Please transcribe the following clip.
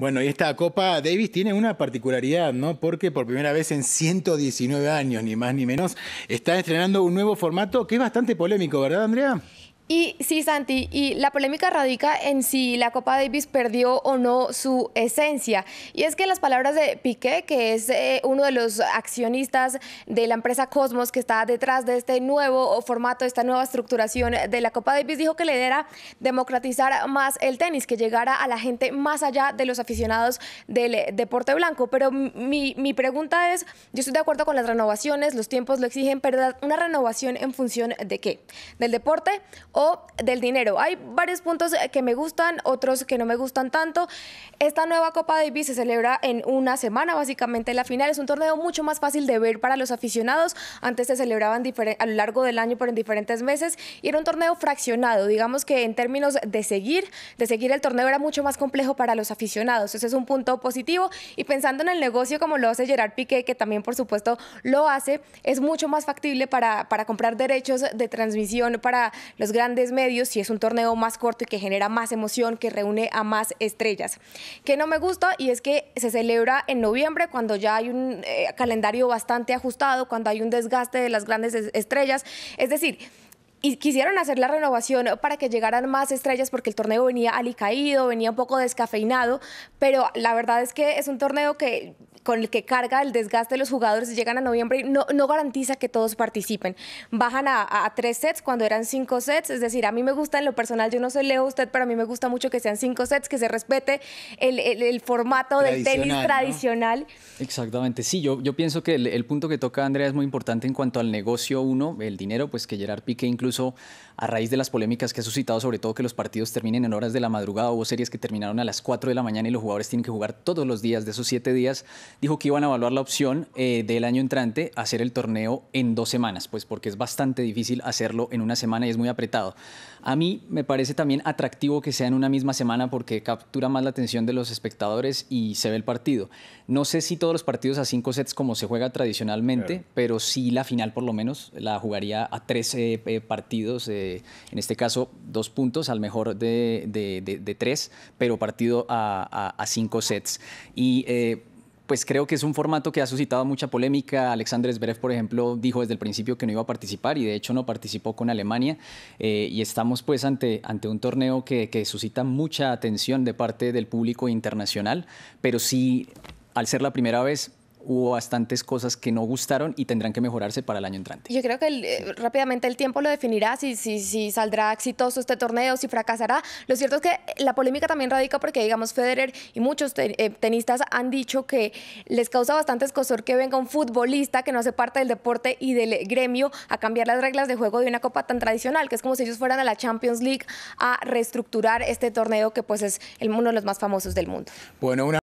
Bueno, y esta Copa Davis tiene una particularidad, ¿no? Porque por primera vez en 119 años, ni más ni menos, está estrenando un nuevo formato que es bastante polémico, ¿verdad, Andrea? Y sí, Santi, y la polémica radica en si la Copa Davis perdió o no su esencia. Y es que las palabras de Piqué, que es eh, uno de los accionistas de la empresa Cosmos que está detrás de este nuevo formato, esta nueva estructuración de la Copa Davis, dijo que le era democratizar más el tenis, que llegara a la gente más allá de los aficionados del deporte blanco. Pero mi, mi pregunta es, yo estoy de acuerdo con las renovaciones, los tiempos lo exigen, pero una renovación en función de qué? ¿Del deporte? del dinero. Hay varios puntos que me gustan, otros que no me gustan tanto. Esta nueva Copa Davis se celebra en una semana, básicamente la final. Es un torneo mucho más fácil de ver para los aficionados. Antes se celebraban a lo largo del año, pero en diferentes meses. Y era un torneo fraccionado. Digamos que en términos de seguir, de seguir el torneo era mucho más complejo para los aficionados. Ese es un punto positivo. Y pensando en el negocio como lo hace Gerard Piqué, que también por supuesto lo hace, es mucho más factible para, para comprar derechos de transmisión para los grandes grandes medios si es un torneo más corto y que genera más emoción, que reúne a más estrellas. Que no me gusta y es que se celebra en noviembre cuando ya hay un eh, calendario bastante ajustado, cuando hay un desgaste de las grandes estrellas. Es decir, y quisieron hacer la renovación para que llegaran más estrellas porque el torneo venía alicaído, venía un poco descafeinado, pero la verdad es que es un torneo que con el que carga el desgaste de los jugadores, llegan a noviembre y no, no garantiza que todos participen. Bajan a, tres sets cuando eran cinco sets, es decir, a mí me gusta en lo personal, yo no sé Leo usted, pero a mí me gusta mucho que sean cinco sets, que se respete el, formato del tenis tradicional. Exactamente, sí, yo, yo pienso que el, punto que toca Andrea es muy importante en cuanto al negocio uno, el dinero, pues que Gerard pique incluso a raíz de las polémicas que ha suscitado, sobre todo que los partidos terminen en horas de la madrugada, hubo series que terminaron a las 4 de la mañana y los jugadores tienen que jugar todos los días de esos siete días, dijo que iban a evaluar la opción eh, del año entrante hacer el torneo en dos semanas, pues porque es bastante difícil hacerlo en una semana y es muy apretado. A mí me parece también atractivo que sea en una misma semana porque captura más la atención de los espectadores y se ve el partido. No sé si todos los partidos a cinco sets como se juega tradicionalmente, pero sí la final por lo menos la jugaría a tres eh, eh, partidos, en este caso dos puntos al mejor de, tres, pero partido a, cinco sets. Y pues creo que es un formato que ha suscitado mucha polémica. Alexander Zverev, por ejemplo, dijo desde el principio que no iba a participar y de hecho no participó con Alemania. Eh, y estamos pues ante, ante un torneo que, que suscita mucha atención de parte del público internacional, pero sí, al ser la primera vez, hubo bastantes cosas que no gustaron y tendrán que mejorarse para el año entrante. Yo creo que eh, rápidamente el tiempo lo definirá si, saldrá exitoso este torneo, si fracasará. Lo cierto es que la polémica también radica porque, digamos, Federer y muchos eh, tenistas han dicho que les causa bastante escosor que venga un futbolista que no hace parte del deporte y del eh, gremio a cambiar las reglas de juego de una copa tan tradicional, que es como si ellos fueran a la Champions League a reestructurar este torneo que pues es uno de los más famosos del mundo. Bueno, una